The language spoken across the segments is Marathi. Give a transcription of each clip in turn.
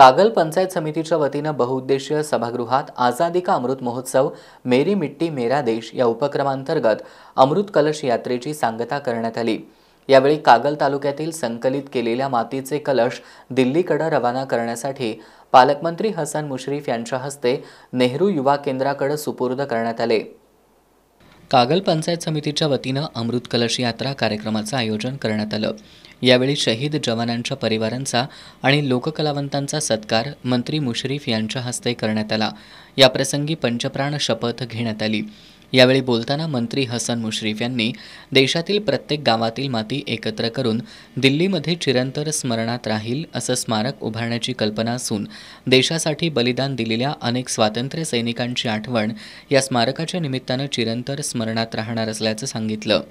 कागल पंचायत समितीच्या वतीनं बहुउद्देशीय सभागृहात आझादी का अमृत महोत्सव मेरी मिट्टी मेरा देश या उपक्रमांतर्गत अमृत कलश यात्रेची सांगता करण्यात आली यावेळी कागल तालुक्यातील संकलित केलेल्या मातीचे कलश दिल्लीकडे रवाना करण्यासाठी पालकमंत्री हसन मुश्रीफ यांच्या हस्ते नेहरू युवा केंद्राकडे सुपूर्द करण्यात आले कागल पंचायत समितीच्या वतीनं अमृत कलश यात्रा कार्यक्रमाचं आयोजन करण्यात आलं यावेळी शहीद जवानांच्या परिवारांचा आणि लोककलावंतांचा सत्कार मंत्री मुश्रीफ यांच्या हस्ते करण्यात आला याप्रसंगी पंचप्राण शपथ घेण्यात आली यावेळी बोलताना मंत्री हसन मुश्रीफ यांनी देशातील प्रत्येक गावातील माती एकत्र करून दिल्लीमध्ये चिरंतर स्मरणात राहील असं स्मारक उभारण्याची कल्पना असून देशासाठी बलिदान दिलेल्या अनेक स्वातंत्र्य सैनिकांची आठवण या स्मारकाच्या निमित्तानं चिरंतर स्मरणात राहणार असल्याचं सांगितलं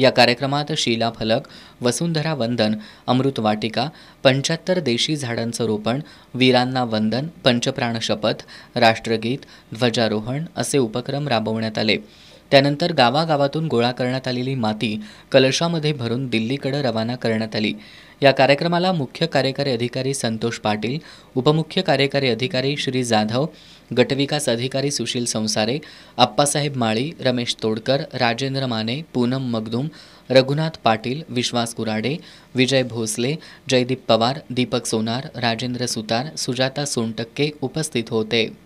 या कार्यक्रमात शीला फलक वसुंधरा वंदन अमृत वाटिका पंच्याहत्तर देशी झाडांचं रोपण वीरांना वंदन पंचप्राण शपथ राष्ट्रगीत ध्वजारोहण असे उपक्रम राबवण्यात आले त्यानंतर गावागावातून गोळा करण्यात आलेली माती कलशामध्ये भरून दिल्लीकडे रवाना करण्यात आली या कार्यक्रमाला मुख्य कार्यकारी अधिकारी संतोष पाटील उपमुख्य कार्यकारी अधिकारी श्री जाधव गटविकास अधिकारी सुशील संसारे आप्पासाहेब माळी रमेश तोडकर राजेंद्र माने पूनम मगदुम रघुनाथ पाटील विश्वास कुराडे विजय भोसले जयदीप पवार दीपक सोनार राजेंद्र सुतार सुजाता सोनटक्के उपस्थित होते